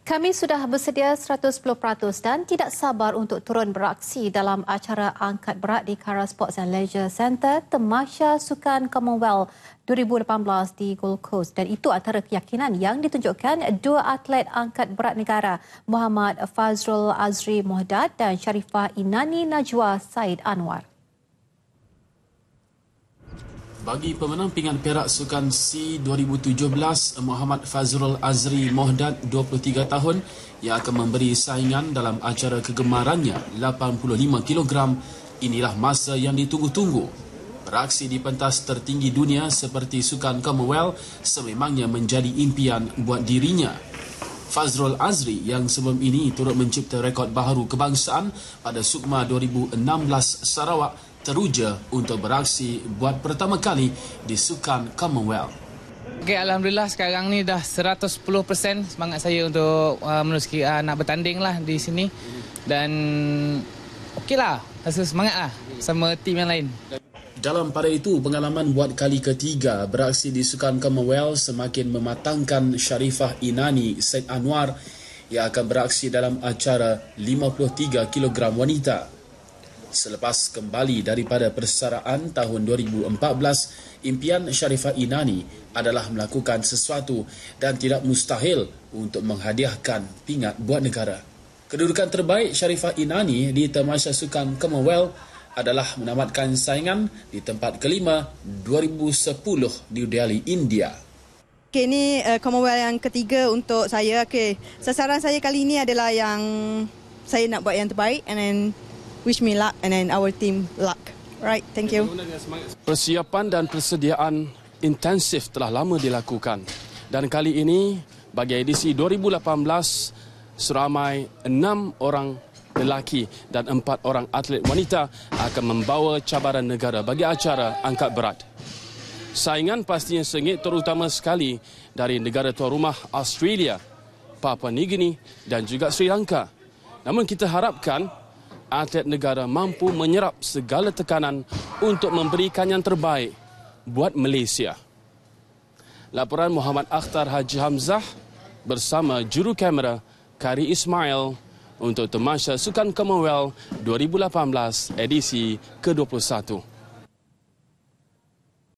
Kami sudah bersedia 110% dan tidak sabar untuk turun beraksi dalam acara angkat berat di Kara Sports and Leisure Centre Temasha Sukan Commonwealth 2018 di Gold Coast. Dan itu antara keyakinan yang ditunjukkan dua atlet angkat berat negara, Muhammad Fazrul Azri Mohdad dan Sharifah Inani Najwa Said Anwar. Bagi pemenang pingan Perak Sukan C 2017, Muhammad Fazrul Azri Mohdad, 23 tahun, yang akan memberi saingan dalam acara kegemarannya 85 kg, inilah masa yang ditunggu-tunggu. Beraksi di pentas tertinggi dunia seperti Sukan Commonwealth sememangnya menjadi impian buat dirinya. Fazrul Azri yang sebelum ini turut mencipta rekod baharu kebangsaan pada Sukma 2016 Sarawak teruja untuk beraksi buat pertama kali di Sukan Commonwealth. Okay, Alhamdulillah sekarang ni dah 110% semangat saya untuk uh, meneruski uh, nak bertanding lah di sini dan okey lah rasa semangat lah sama tim yang lain. Dalam pada itu, pengalaman buat kali ketiga beraksi di Sukan Commonwealth semakin mematangkan Sharifah Inani Said Anwar yang akan beraksi dalam acara 53 kg wanita. Selepas kembali daripada persaraan tahun 2014, impian Sharifah Inani adalah melakukan sesuatu dan tidak mustahil untuk menghadiahkan pingat buat negara. Kedudukan terbaik Sharifah Inani di Tamasha Sukan Commonwealth adalah menamatkan saingan di tempat kelima 2010 di Delhi, India. Okay, ini uh, Commonwealth yang ketiga untuk saya. Okay, sasaran saya kali ini adalah yang saya nak buat yang terbaik and then wish me luck and then our team luck. Right, thank you. Persiapan dan persediaan intensif telah lama dilakukan. Dan kali ini bagi edisi 2018 seramai enam orang lelaki dan empat orang atlet wanita akan membawa cabaran negara bagi acara angkat berat. Saingan pastinya sengit terutama sekali dari negara tuan rumah Australia, Papua Nugini dan juga Sri Lanka. Namun kita harapkan atlet negara mampu menyerap segala tekanan untuk memberikan yang terbaik buat Malaysia. Laporan Muhammad Akhtar Haji Hamzah bersama juru kamera Kari Ismail untuk Temasya Sukan Commonwealth 2018 edisi ke-21.